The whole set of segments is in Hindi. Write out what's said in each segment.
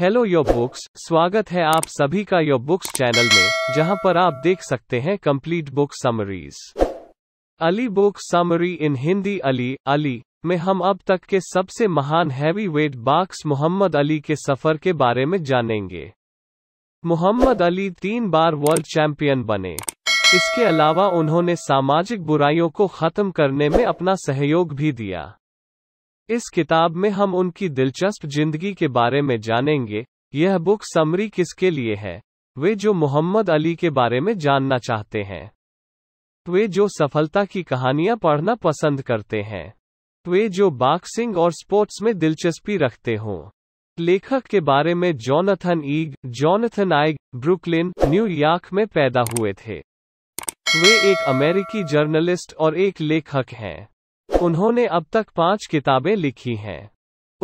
हेलो यो बुक्स स्वागत है आप सभी का यो बुक्स चैनल में जहां पर आप देख सकते हैं complete book summaries Ali book summary in Hindi Ali Ali में हम अब तक के सबसे महान heavyweight box Muhammad Ali के सफर के बारे में जानेंगे मोहम्मद अली तीन बार वर्ल्ड चैंपियन बने इसके अलावा उन्होंने सामाजिक बुराइयों को खत्म करने में अपना सहयोग भी दिया इस किताब में हम उनकी दिलचस्प जिंदगी के बारे में जानेंगे यह बुक समरी किसके लिए है वे जो मोहम्मद अली के बारे में जानना चाहते हैं वे जो सफलता की कहानियां पढ़ना पसंद करते हैं वे जो बॉक्सिंग और स्पोर्ट्स में दिलचस्पी रखते हों लेखक के बारे में Jonathan Eig Jonathan Eig Brooklyn New York में पैदा हुए थे वे एक अमेरिकी जर्नलिस्ट और एक लेखक हैं उन्होंने अब तक पांच किताबें लिखी हैं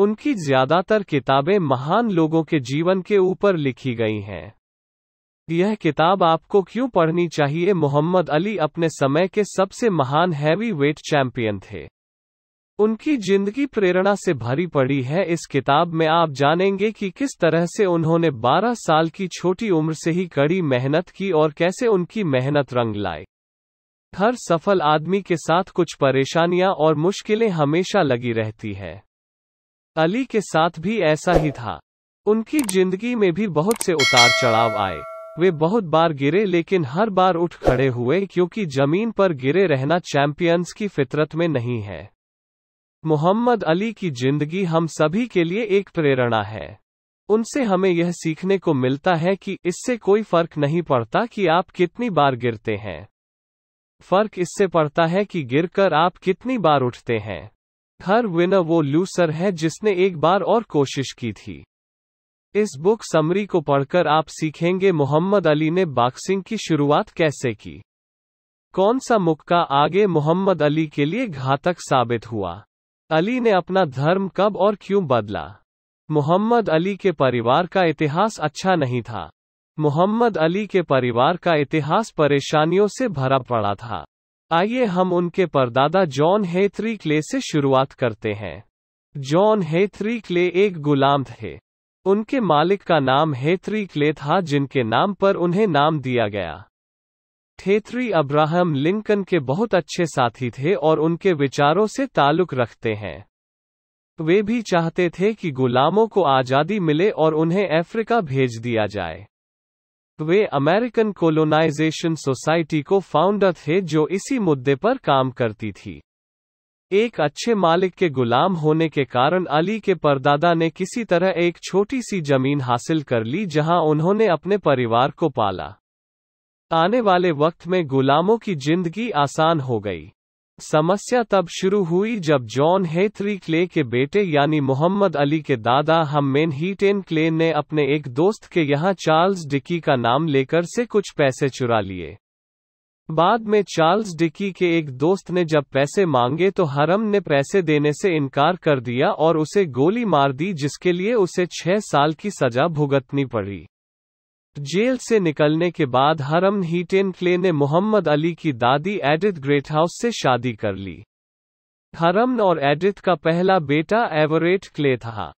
उनकी ज्यादातर किताबें महान लोगों के जीवन के ऊपर लिखी गई हैं यह किताब आपको क्यों पढ़नी चाहिए मोहम्मद अली अपने समय के सबसे महान हैवी वेट चैंपियन थे उनकी जिंदगी प्रेरणा से भरी पड़ी है इस किताब में आप जानेंगे कि किस तरह से उन्होंने 12 साल की छोटी उम्र से ही कड़ी मेहनत की और कैसे उनकी मेहनत रंग लाई हर सफल आदमी के साथ कुछ परेशानियां और मुश्किलें हमेशा लगी रहती हैं अली के साथ भी ऐसा ही था उनकी जिंदगी में भी बहुत से उतार चढ़ाव आए वे बहुत बार गिरे लेकिन हर बार उठ खड़े हुए क्योंकि जमीन पर गिरे रहना चैंपियंस की फितरत में नहीं है मोहम्मद अली की जिंदगी हम सभी के लिए एक प्रेरणा है उनसे हमें यह सीखने को मिलता है कि इससे कोई फर्क नहीं पड़ता कि आप कितनी बार गिरते हैं फर्क इससे पड़ता है कि गिरकर आप कितनी बार उठते हैं हर विनर वो लूसर है जिसने एक बार और कोशिश की थी इस बुक समरी को पढ़कर आप सीखेंगे मोहम्मद अली ने बॉक्सिंग की शुरुआत कैसे की कौन सा मुक्का आगे मोहम्मद अली के लिए घातक साबित हुआ अली ने अपना धर्म कब और क्यों बदला मोहम्मद अली के परिवार का इतिहास अच्छा नहीं था मोहम्मद अली के परिवार का इतिहास परेशानियों से भरा पड़ा था आइए हम उनके परदादा जॉन हेथरी क्ले से शुरुआत करते हैं जॉन हेथरी क्ले एक गुलाम थे उनके मालिक का नाम हेथरी क्ले था जिनके नाम पर उन्हें नाम दिया गया थेथरी अब्राहम लिंकन के बहुत अच्छे साथी थे और उनके विचारों से ताल्लुक रखते हैं वे भी चाहते थे कि गुलामों को आज़ादी मिले और उन्हें अफ्रीका भेज दिया जाए वे अमेरिकन कोलोनाइजेशन सोसाइटी को फाउंडर थे जो इसी मुद्दे पर काम करती थी एक अच्छे मालिक के गुलाम होने के कारण अली के परदादा ने किसी तरह एक छोटी सी जमीन हासिल कर ली जहां उन्होंने अपने परिवार को पाला आने वाले वक्त में गुलामों की जिंदगी आसान हो गई समस्या तब शुरू हुई जब जॉन हेथरी क्ले के बेटे यानी मोहम्मद अली के दादा हम मेन हीटेन क्ले ने अपने एक दोस्त के यहाँ चार्ल्स डिकी का नाम लेकर से कुछ पैसे चुरा लिए बाद में चार्ल्स डिकी के एक दोस्त ने जब पैसे मांगे तो हरम ने पैसे देने से इनकार कर दिया और उसे गोली मार दी जिसके लिए उसे छह साल की सजा भुगतनी पड़ी जेल से निकलने के बाद हरम हीटेन क्ले ने मोहम्मद अली की दादी एडिथ ग्रेटहाउस से शादी कर ली हरम और एडिथ का पहला बेटा एवरेट क्ले था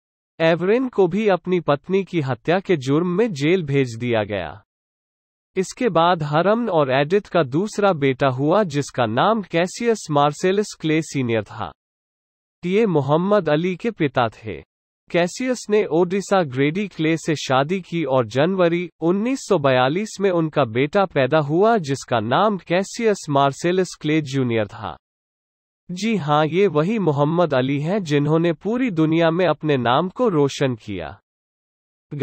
एवरेन को भी अपनी पत्नी की हत्या के जुर्म में जेल भेज दिया गया इसके बाद हरम और एडिथ का दूसरा बेटा हुआ जिसका नाम कैसियस मार्सेलिस क्ले सीनियर था ये मोहम्मद अली के पिता थे कैसियस ने ओडिसा ग्रेडी क्ले से शादी की और जनवरी 1942 में उनका बेटा पैदा हुआ जिसका नाम कैसियस मार्सेलस क्ले जूनियर था जी हाँ ये वही मोहम्मद अली हैं जिन्होंने पूरी दुनिया में अपने नाम को रोशन किया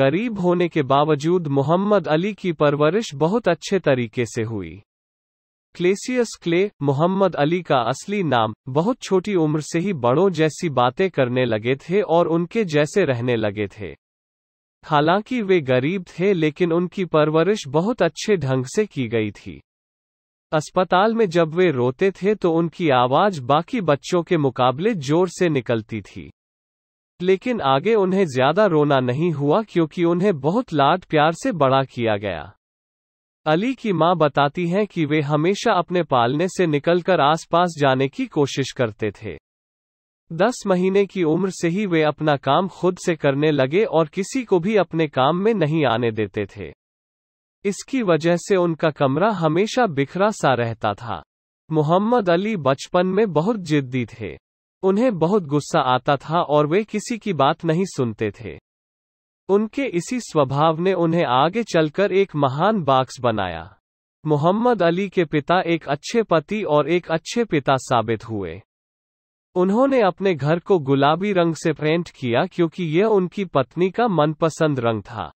गरीब होने के बावजूद मोहम्मद अली की परवरिश बहुत अच्छे तरीके से हुई क्लेसियस क्ले मोहम्मद अली का असली नाम बहुत छोटी उम्र से ही बड़ों जैसी बातें करने लगे थे और उनके जैसे रहने लगे थे हालांकि वे गरीब थे लेकिन उनकी परवरिश बहुत अच्छे ढंग से की गई थी अस्पताल में जब वे रोते थे तो उनकी आवाज बाकी बच्चों के मुकाबले जोर से निकलती थी लेकिन आगे उन्हें ज्यादा रोना नहीं हुआ क्योंकि उन्हें बहुत लाड प्यार से बड़ा किया गया अली की मां बताती हैं कि वे हमेशा अपने पालने से निकलकर आसपास जाने की कोशिश करते थे दस महीने की उम्र से ही वे अपना काम खुद से करने लगे और किसी को भी अपने काम में नहीं आने देते थे इसकी वजह से उनका कमरा हमेशा बिखरा सा रहता था मोहम्मद अली बचपन में बहुत जिद्दी थे उन्हें बहुत गुस्सा आता था और वे किसी की बात नहीं सुनते थे उनके इसी स्वभाव ने उन्हें आगे चलकर एक महान बाक्स बनाया मोहम्मद अली के पिता एक अच्छे पति और एक अच्छे पिता साबित हुए उन्होंने अपने घर को गुलाबी रंग से पेंट किया क्योंकि यह उनकी पत्नी का मनपसंद रंग था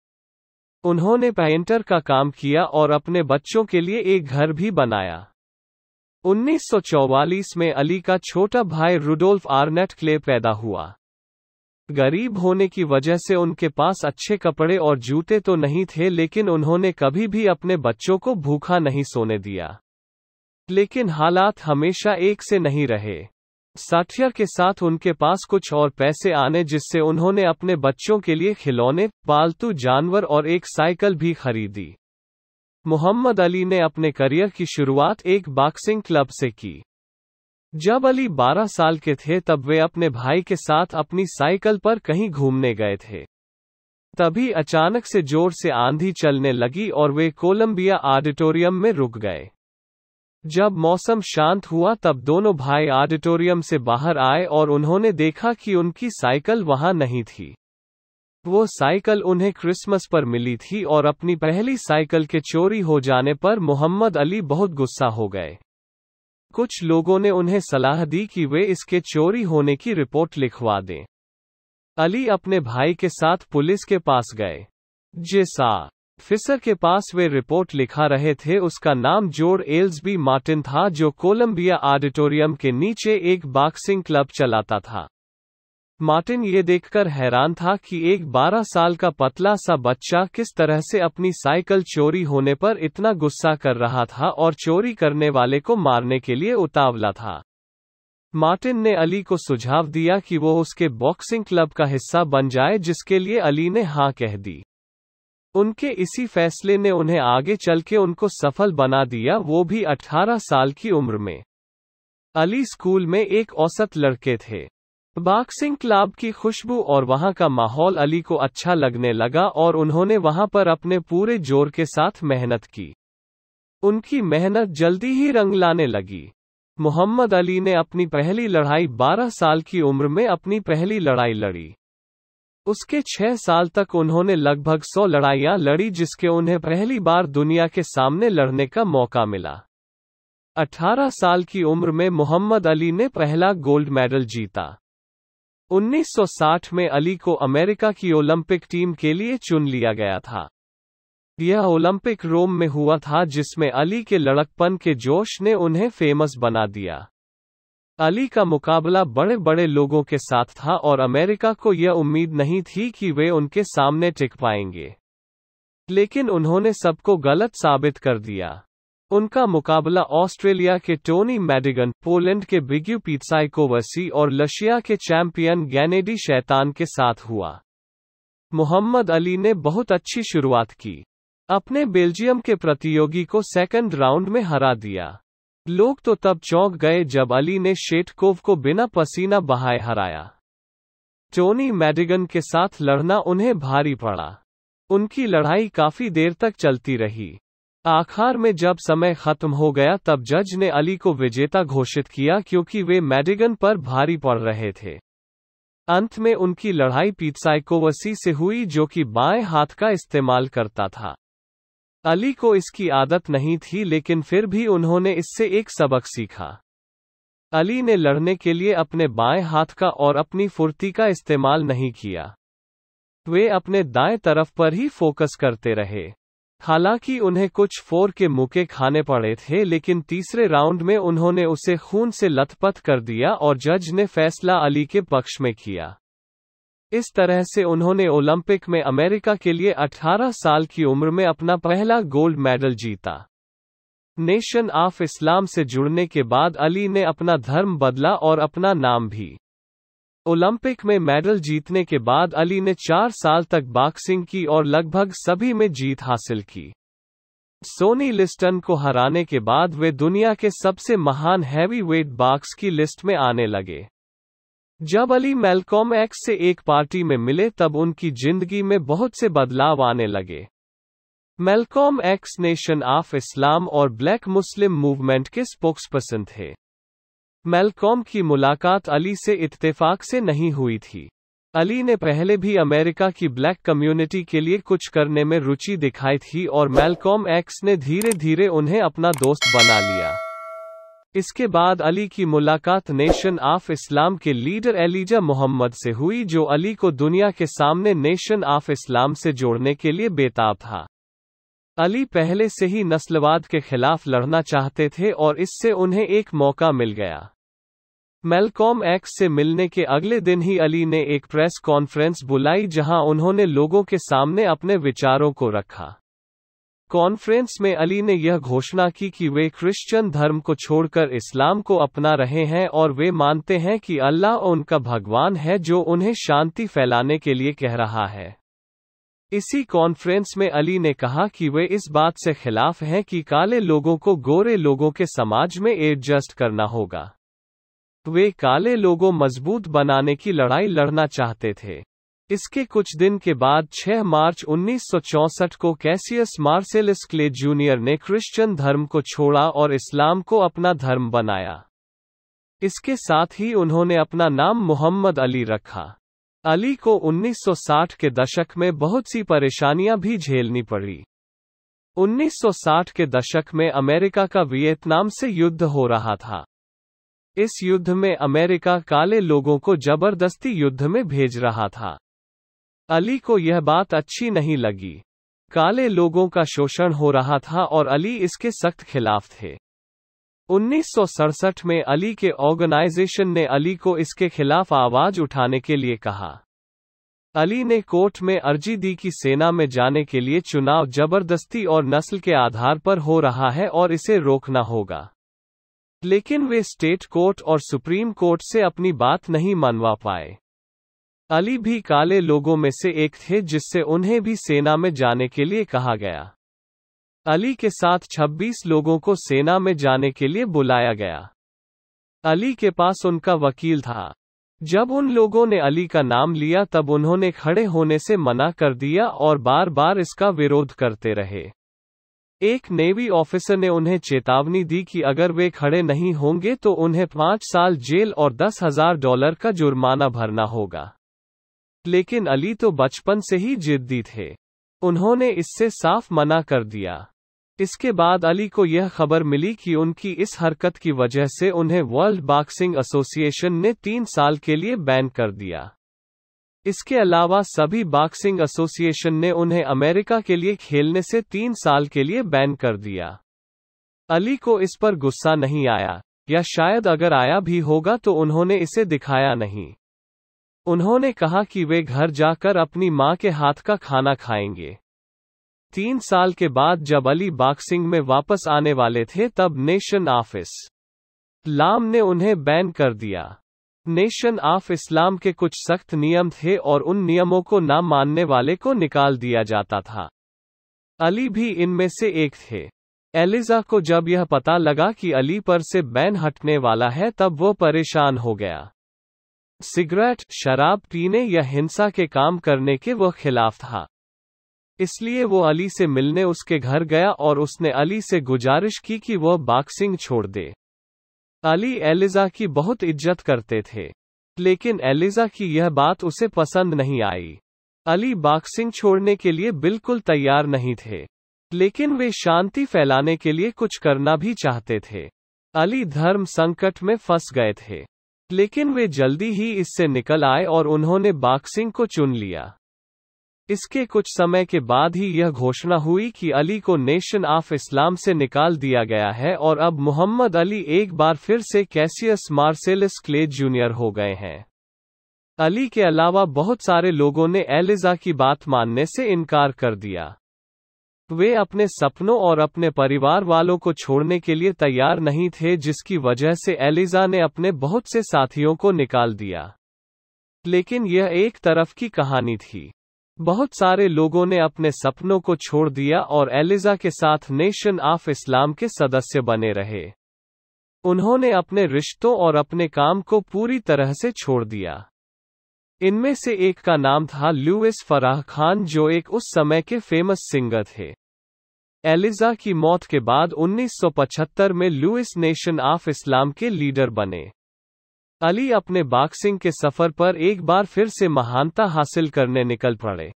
उन्होंने पेंटर का काम किया और अपने बच्चों के लिए एक घर भी बनाया 1944 में अली का छोटा भाई रुडोल्फ आर्नेट क्ले पैदा हुआ गरीब होने की वजह से उनके पास अच्छे कपड़े और जूते तो नहीं थे लेकिन उन्होंने कभी भी अपने बच्चों को भूखा नहीं सोने दिया लेकिन हालात हमेशा एक से नहीं रहे साठिया के साथ उनके पास कुछ और पैसे आने जिससे उन्होंने अपने बच्चों के लिए खिलौने पालतू जानवर और एक साइकिल भी खरीदी मोहम्मद अली ने अपने करियर की शुरुआत एक बॉक्सिंग क्लब से की जब अली 12 साल के थे तब वे अपने भाई के साथ अपनी साइकिल पर कहीं घूमने गए थे तभी अचानक से जोर से आंधी चलने लगी और वे कोलंबिया ऑडिटोरियम में रुक गए जब मौसम शांत हुआ तब दोनों भाई ऑडिटोरियम से बाहर आए और उन्होंने देखा कि उनकी साइकिल वहां नहीं थी वो साइकिल उन्हें क्रिसमस पर मिली थी और अपनी पहली साइकिल के चोरी हो जाने पर मोहम्मद अली बहुत गुस्सा हो गए कुछ लोगों ने उन्हें सलाह दी कि वे इसके चोरी होने की रिपोर्ट लिखवा दें अली अपने भाई के साथ पुलिस के पास गए जिसा फिसर के पास वे रिपोर्ट लिखा रहे थे उसका नाम जोर एल्सबी मार्टिन था जो कोलंबिया ऑडिटोरियम के नीचे एक बॉक्सिंग क्लब चलाता था मार्टिन ये देखकर हैरान था कि एक 12 साल का पतला सा बच्चा किस तरह से अपनी साइकिल चोरी होने पर इतना गुस्सा कर रहा था और चोरी करने वाले को मारने के लिए उतावला था मार्टिन ने अली को सुझाव दिया कि वो उसके बॉक्सिंग क्लब का हिस्सा बन जाए जिसके लिए अली ने हाँ कह दी उनके इसी फैसले ने उन्हें आगे चल के उनको सफल बना दिया वो भी 18 साल की उम्र में अली स्कूल में एक औसत लड़के थे बॉक्सिंग क्लब की खुशबू और वहां का माहौल अली को अच्छा लगने लगा और उन्होंने वहां पर अपने पूरे जोर के साथ मेहनत की उनकी मेहनत जल्दी ही रंग लाने लगी मोहम्मद अली ने अपनी पहली लड़ाई 12 साल की उम्र में अपनी पहली लड़ाई लड़ी उसके छह साल तक उन्होंने लगभग सौ लड़ाइयां लड़ी जिसके उन्हें पहली बार दुनिया के सामने लड़ने का मौका मिला 18 साल की उम्र में मोहम्मद अली ने पहला गोल्ड मेडल जीता 1960 में अली को अमेरिका की ओलंपिक टीम के लिए चुन लिया गया था यह ओलंपिक रोम में हुआ था जिसमें अली के लड़कपन के जोश ने उन्हें फेमस बना दिया अली का मुकाबला बड़े बड़े लोगों के साथ था और अमेरिका को यह उम्मीद नहीं थी कि वे उनके सामने टिक पाएंगे लेकिन उन्होंने सबको गलत साबित कर दिया उनका मुकाबला ऑस्ट्रेलिया के टोनी मैडिगन पोलैंड के बिग्यू पीत्साइकोवसी और लशिया के चैंपियन गैनेडी शैतान के साथ हुआ मोहम्मद अली ने बहुत अच्छी शुरुआत की अपने बेल्जियम के प्रतियोगी को सेकंड राउंड में हरा दिया लोग तो तब चौंक गए जब अली ने शेटकोव को बिना पसीना बहाए हराया टोनी मैडिगन के साथ लड़ना उन्हें भारी पड़ा उनकी लड़ाई काफी देर तक चलती रही आखिर में जब समय खत्म हो गया तब जज ने अली को विजेता घोषित किया क्योंकि वे मैडिगन पर भारी पड़ रहे थे अंत में उनकी लड़ाई पीतसाइकोवसी से हुई जो कि बाएं हाथ का इस्तेमाल करता था अली को इसकी आदत नहीं थी लेकिन फिर भी उन्होंने इससे एक सबक सीखा अली ने लड़ने के लिए अपने बाएं हाथ का और अपनी फुर्ती का इस्तेमाल नहीं किया वे अपने दाएं तरफ पर ही फोकस करते रहे हालांकि उन्हें कुछ फोर के मुके खाने पड़े थे लेकिन तीसरे राउंड में उन्होंने उसे खून से लथपथ कर दिया और जज ने फैसला अली के पक्ष में किया इस तरह से उन्होंने ओलंपिक में अमेरिका के लिए 18 साल की उम्र में अपना पहला गोल्ड मेडल जीता नेशन ऑफ इस्लाम से जुड़ने के बाद अली ने अपना धर्म बदला और अपना नाम भी ओलंपिक में मेडल जीतने के बाद अली ने चार साल तक बॉक्सिंग की और लगभग सभी में जीत हासिल की सोनी लिस्टन को हराने के बाद वे दुनिया के सबसे महान हैवी वेट बॉक्स की लिस्ट में आने लगे जब अली मेलकॉम एक्स से एक पार्टी में मिले तब उनकी जिंदगी में बहुत से बदलाव आने लगे Malcolm X nation of Islam और ब्लैक मुस्लिम मूवमेंट के स्पोक्सपर्सन थे मेलकॉम की मुलाकात अली से इत्तेफाक से नहीं हुई थी अली ने पहले भी अमेरिका की ब्लैक कम्युनिटी के लिए कुछ करने में रुचि दिखाई थी और मेलकॉम एक्स ने धीरे धीरे उन्हें अपना दोस्त बना लिया इसके बाद अली की मुलाकात नेशन ऑफ इस्लाम के लीडर एलिजा मोहम्मद से हुई जो अली को दुनिया के सामने नेशन ऑफ इस्लाम से जोड़ने के लिए बेताब था अली पहले से ही नस्लवाद के खिलाफ लड़ना चाहते थे और इससे उन्हें एक मौका मिल गया मेलकॉम एक्स से मिलने के अगले दिन ही अली ने एक प्रेस कॉन्फ्रेंस बुलाई जहां उन्होंने लोगों के सामने अपने विचारों को रखा कॉन्फ्रेंस में अली ने यह घोषणा की कि वे क्रिश्चियन धर्म को छोड़कर इस्लाम को अपना रहे हैं और वे मानते हैं कि अल्लाह उनका भगवान है जो उन्हें शांति फैलाने के लिए कह रहा है इसी कॉन्फ्रेंस में अली ने कहा कि वे इस बात से खिलाफ हैं कि काले लोगों को गोरे लोगों के समाज में एडजस्ट करना होगा तो वे काले लोगों मजबूत बनाने की लड़ाई लड़ना चाहते थे इसके कुछ दिन के बाद 6 मार्च 1964 को कैसियस मार्सेलिस क्ले जूनियर ने क्रिश्चियन धर्म को छोड़ा और इस्लाम को अपना धर्म बनाया इसके साथ ही उन्होंने अपना नाम मोहम्मद अली रखा अली को 1960 के दशक में बहुत सी परेशानियां भी झेलनी पड़ी 1960 के दशक में अमेरिका का वियतनाम से युद्ध हो रहा था इस युद्ध में अमेरिका काले लोगों को जबरदस्ती युद्ध में भेज रहा था अली को यह बात अच्छी नहीं लगी काले लोगों का शोषण हो रहा था और अली इसके सख्त खिलाफ थे उन्नीस में अली के ऑर्गेनाइजेशन ने अली को इसके खिलाफ आवाज उठाने के लिए कहा अली ने कोर्ट में अर्जी दी कि सेना में जाने के लिए चुनाव जबरदस्ती और नस्ल के आधार पर हो रहा है और इसे रोकना होगा लेकिन वे स्टेट कोर्ट और सुप्रीम कोर्ट से अपनी बात नहीं मानवा पाए अली भी काले लोगों में से एक थे जिससे उन्हें भी सेना में जाने के लिए कहा गया अली के साथ 26 लोगों को सेना में जाने के लिए बुलाया गया अली के पास उनका वकील था जब उन लोगों ने अली का नाम लिया तब उन्होंने खड़े होने से मना कर दिया और बार बार इसका विरोध करते रहे एक नेवी ऑफिसर ने उन्हें चेतावनी दी कि अगर वे खड़े नहीं होंगे तो उन्हें पाँच साल जेल और दस हजार डॉलर का जुर्माना भरना होगा लेकिन अली तो बचपन से ही जिद्दी थे उन्होंने इससे साफ मना कर दिया इसके बाद अली को यह खबर मिली कि उनकी इस हरकत की वजह से उन्हें वर्ल्ड बॉक्सिंग एसोसिएशन ने तीन साल के लिए बैन कर दिया इसके अलावा सभी बॉक्सिंग एसोसिएशन ने उन्हें अमेरिका के लिए खेलने से तीन साल के लिए बैन कर दिया अली को इस पर गुस्सा नहीं आया या शायद अगर आया भी होगा तो उन्होंने इसे दिखाया नहीं उन्होंने कहा कि वे घर जाकर अपनी मां के हाथ का खाना खाएंगे तीन साल के बाद जब अली बॉक्सिंग में वापस आने वाले थे तब नेशन ऑफिस लाम ने उन्हें बैन कर दिया नेशन ऑफ इस्लाम के कुछ सख्त नियम थे और उन नियमों को ना मानने वाले को निकाल दिया जाता था अली भी इनमें से एक थे एलिजा को जब यह पता लगा कि अली पर से बैन हटने वाला है तब वो परेशान हो गया सिगरेट शराब पीने या हिंसा के काम करने के वह खिलाफ था इसलिए वो अली से मिलने उसके घर गया और उसने अली से गुजारिश की कि वह बॉक्सिंग छोड़ दे अली एलिजा की बहुत इज्जत करते थे लेकिन एलिजा की यह बात उसे पसंद नहीं आई अली बॉक्सिंग छोड़ने के लिए बिल्कुल तैयार नहीं थे लेकिन वे शांति फैलाने के लिए कुछ करना भी चाहते थे अली धर्म संकट में फंस गए थे लेकिन वे जल्दी ही इससे निकल आए और उन्होंने बॉक्सिंग को चुन लिया इसके कुछ समय के बाद ही यह घोषणा हुई कि अली को नेशन ऑफ इस्लाम से निकाल दिया गया है और अब मोहम्मद अली एक बार फिर से कैसियस मार्सेलिस क्ले जूनियर हो गए हैं अली के अलावा बहुत सारे लोगों ने एलिजा की बात मानने से इनकार कर दिया वे अपने सपनों और अपने परिवार वालों को छोड़ने के लिए तैयार नहीं थे जिसकी वजह से एलिजा ने अपने बहुत से साथियों को निकाल दिया लेकिन यह एक तरफ की कहानी थी बहुत सारे लोगों ने अपने सपनों को छोड़ दिया और एलिजा के साथ नेशन ऑफ इस्लाम के सदस्य बने रहे उन्होंने अपने रिश्तों और अपने काम को पूरी तरह से छोड़ दिया इनमें से एक का नाम था लुइस फराह खान जो एक उस समय के फेमस सिंगर थे एलिजा की मौत के बाद 1975 में लुइस नेशन ऑफ इस्लाम के लीडर बने अली अपने बॉक्सिंग के सफर पर एक बार फिर से महानता हासिल करने निकल पड़े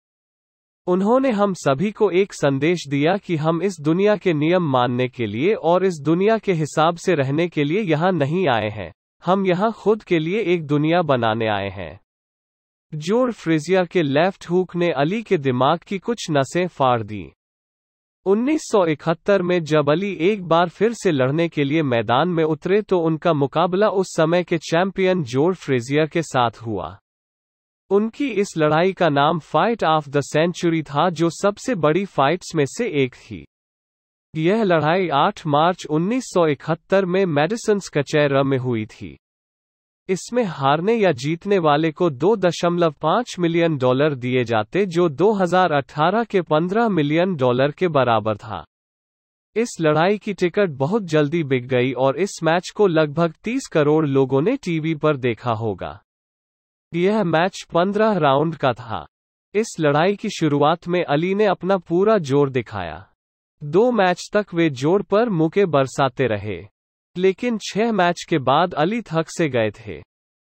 उन्होंने हम सभी को एक संदेश दिया कि हम इस दुनिया के नियम मानने के लिए और इस दुनिया के हिसाब से रहने के लिए यहाँ नहीं आए हैं हम यहाँ खुद के लिए एक दुनिया बनाने आए हैं जोर फ्रिजिया के लेफ्ट हुक ने अली के दिमाग की कुछ नसें फाड़ दीं 1971 में जब अली एक बार फिर से लड़ने के लिए मैदान में उतरे तो उनका मुकाबला उस समय के चैंपियन जोर फ्रेजियर के साथ हुआ उनकी इस लड़ाई का नाम फाइट ऑफ द सेंचुरी था जो सबसे बड़ी फाइट्स में से एक थी यह लड़ाई 8 मार्च 1971 में मेडिसन्स स्कचेरा में हुई थी इसमें हारने या जीतने वाले को 2.5 मिलियन डॉलर दिए जाते जो 2018 के 15 मिलियन डॉलर के बराबर था इस लड़ाई की टिकट बहुत जल्दी बिक गई और इस मैच को लगभग 30 करोड़ लोगों ने टीवी पर देखा होगा यह मैच 15 राउंड का था इस लड़ाई की शुरुआत में अली ने अपना पूरा जोर दिखाया दो मैच तक वे जोर पर मुके बरसाते रहे लेकिन छह मैच के बाद अली थक से गए थे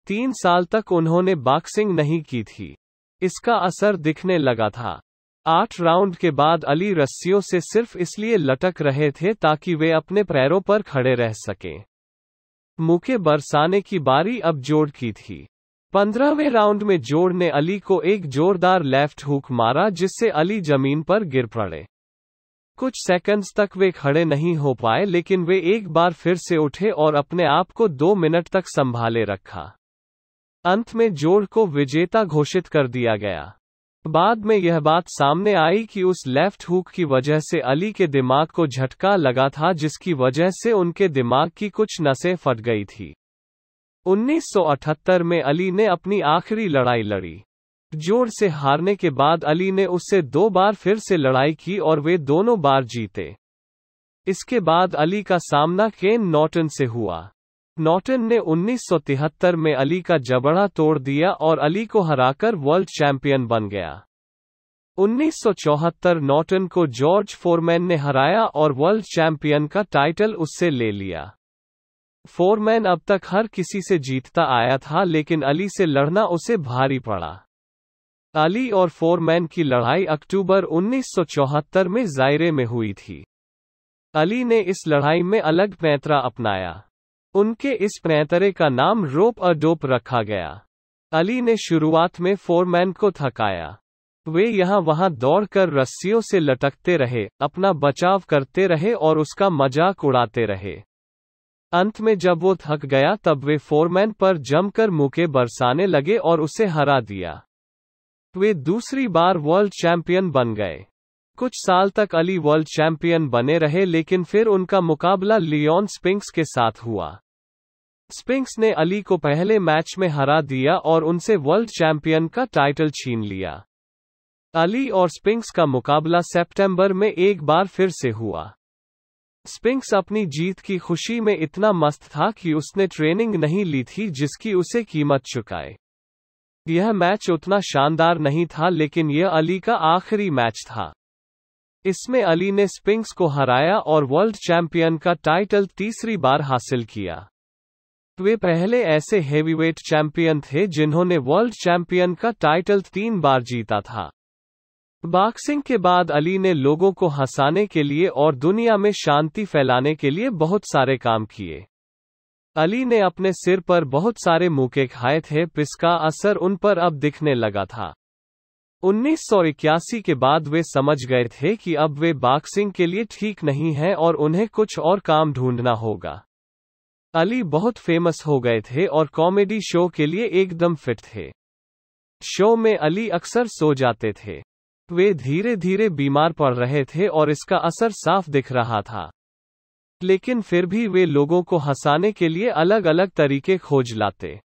तीन साल तक उन्होंने बॉक्सिंग नहीं की थी इसका असर दिखने लगा था आठ राउंड के बाद अली रस्सियों से सिर्फ इसलिए लटक रहे थे ताकि वे अपने पैरों पर खड़े रह सकें मुके बरसाने की बारी अब जोड़ की थी पंद्रहवें राउंड में जोड़ ने अली को एक जोरदार लेफ्ट हुक मारा जिससे अली जमीन पर गिर पड़े कुछ सेकंड्स तक वे खड़े नहीं हो पाए लेकिन वे एक बार फिर से उठे और अपने आप को दो मिनट तक संभाले रखा अंत में जोड़ को विजेता घोषित कर दिया गया बाद में यह बात सामने आई कि उस लेफ्ट हुक की वजह से अली के दिमाग को झटका लगा था जिसकी वजह से उनके दिमाग की कुछ नसें फट गई थी 1978 में अली ने अपनी आखिरी लड़ाई लड़ी जोर से हारने के बाद अली ने उससे दो बार फिर से लड़ाई की और वे दोनों बार जीते इसके बाद अली का सामना केन नॉटन से हुआ नॉटन ने 1973 में अली का जबड़ा तोड़ दिया और अली को हराकर वर्ल्ड चैंपियन बन गया 1974 नॉटन को जॉर्ज फोरमैन ने हराया और वर्ल्ड चैंपियन का टाइटल उससे ले लिया फोरमैन अब तक हर किसी से जीतता आया था लेकिन अली से लड़ना उसे भारी पड़ा अली और फोरमैन की लड़ाई अक्टूबर 1974 में जायरे में हुई थी अली ने इस लड़ाई में अलग पैंतरा अपनाया उनके इस पैंतरे का नाम रोप और डोप रखा गया अली ने शुरुआत में फोरमैन को थकाया वे यहां वहां दौड़कर रस्सियों से लटकते रहे अपना बचाव करते रहे और उसका मजाक उड़ाते रहे अंत में जब वो थक गया तब वे फोरमैन पर जमकर मुके बरसाने लगे और उसे हरा दिया वे दूसरी बार वर्ल्ड चैंपियन बन गए कुछ साल तक अली वर्ल्ड चैंपियन बने रहे लेकिन फिर उनका मुकाबला लियोन स्पिंक्स के साथ हुआ स्पिंक्स ने अली को पहले मैच में हरा दिया और उनसे वर्ल्ड चैंपियन का टाइटल छीन लिया अली और स्पिंक्स का मुकाबला सितंबर में एक बार फिर से हुआ स्पिंक्स अपनी जीत की खुशी में इतना मस्त था कि उसने ट्रेनिंग नहीं ली थी जिसकी उसे कीमत चुकाए यह मैच उतना शानदार नहीं था लेकिन यह अली का आखिरी मैच था इसमें अली ने स्पिंग्स को हराया और वर्ल्ड चैंपियन का टाइटल तीसरी बार हासिल किया वे पहले ऐसे हेवीवेट चैंपियन थे जिन्होंने वर्ल्ड चैंपियन का टाइटल तीन बार जीता था बॉक्सिंग के बाद अली ने लोगों को हंसाने के लिए और दुनिया में शांति फैलाने के लिए बहुत सारे काम किए अली ने अपने सिर पर बहुत सारे मुके खाए थे पिसका असर उन पर अब दिखने लगा था 1981 के बाद वे समझ गए थे कि अब वे बॉक्सिंग के लिए ठीक नहीं हैं और उन्हें कुछ और काम ढूंढना होगा अली बहुत फेमस हो गए थे और कॉमेडी शो के लिए एकदम फिट थे शो में अली अक्सर सो जाते थे वे धीरे धीरे बीमार पड़ रहे थे और इसका असर साफ दिख रहा था लेकिन फिर भी वे लोगों को हंसाने के लिए अलग अलग तरीके खोज लाते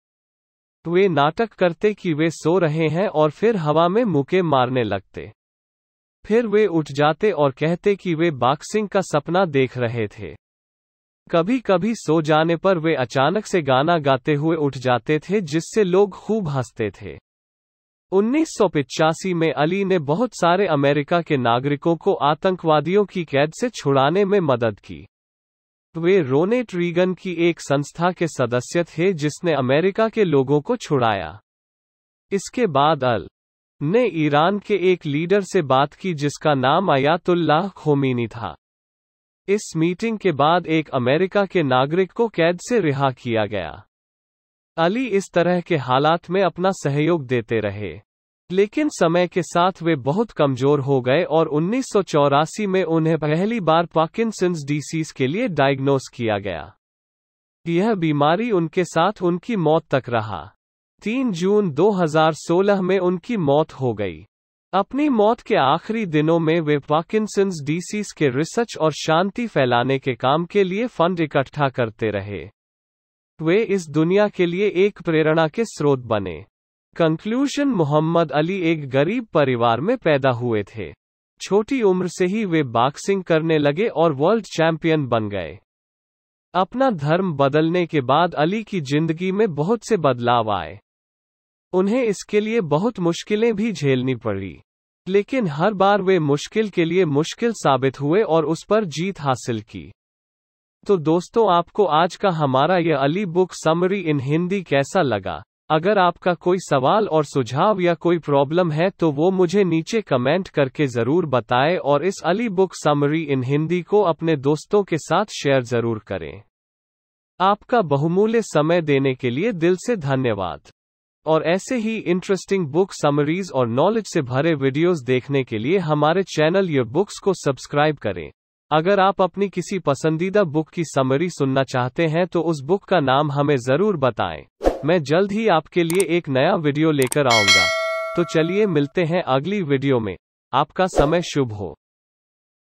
वे नाटक करते कि वे सो रहे हैं और फिर हवा में मुके मारने लगते फिर वे उठ जाते और कहते कि वे बॉक्सिंग का सपना देख रहे थे कभी कभी सो जाने पर वे अचानक से गाना गाते हुए उठ जाते थे जिससे लोग खूब हंसते थे उन्नीस में अली ने बहुत सारे अमेरिका के नागरिकों को आतंकवादियों की कैद से छुड़ाने में मदद की तो वे रोनेट रीगन की एक संस्था के सदस्य थे जिसने अमेरिका के लोगों को छुड़ाया इसके बाद अल ने ईरान के एक लीडर से बात की जिसका नाम अयातुल्लाह खोमीनी था इस मीटिंग के बाद एक अमेरिका के नागरिक को कैद से रिहा किया गया अली इस तरह के हालात में अपना सहयोग देते रहे लेकिन समय के साथ वे बहुत कमजोर हो गए और उन्नीस में उन्हें पहली बार पार्किंसंस डिसीज के लिए डायग्नोस किया गया यह बीमारी उनके साथ उनकी मौत तक रहा 3 जून 2016 में उनकी मौत हो गई अपनी मौत के आखिरी दिनों में वे पार्किंसंस डिसीज के रिसर्च और शांति फैलाने के काम के लिए फंड इकट्ठा करते रहे वे इस दुनिया के लिए एक प्रेरणा के स्रोत बने कंक्लूशन मोहम्मद अली एक गरीब परिवार में पैदा हुए थे छोटी उम्र से ही वे बॉक्सिंग करने लगे और वर्ल्ड चैंपियन बन गए अपना धर्म बदलने के बाद अली की जिंदगी में बहुत से बदलाव आए उन्हें इसके लिए बहुत मुश्किलें भी झेलनी पड़ी लेकिन हर बार वे मुश्किल के लिए मुश्किल साबित हुए और उस पर जीत हासिल की तो दोस्तों आपको आज का हमारा यह Ali book summary in Hindi कैसा लगा अगर आपका कोई सवाल और सुझाव या कोई प्रॉब्लम है तो वो मुझे नीचे कमेंट करके ज़रूर बताएं और इस Ali book summary in Hindi को अपने दोस्तों के साथ शेयर ज़रूर करें आपका बहुमूल्य समय देने के लिए दिल से धन्यवाद और ऐसे ही इंटरेस्टिंग बुक समरीज और नॉलेज से भरे वीडियोस देखने के लिए हमारे चैनल या बुक्स को सब्सक्राइब करें अगर आप अपनी किसी पसंदीदा बुक की समरी सुनना चाहते हैं तो उस बुक का नाम हमें ज़रूर बताएं मैं जल्द ही आपके लिए एक नया वीडियो लेकर आऊंगा तो चलिए मिलते हैं अगली वीडियो में आपका समय शुभ हो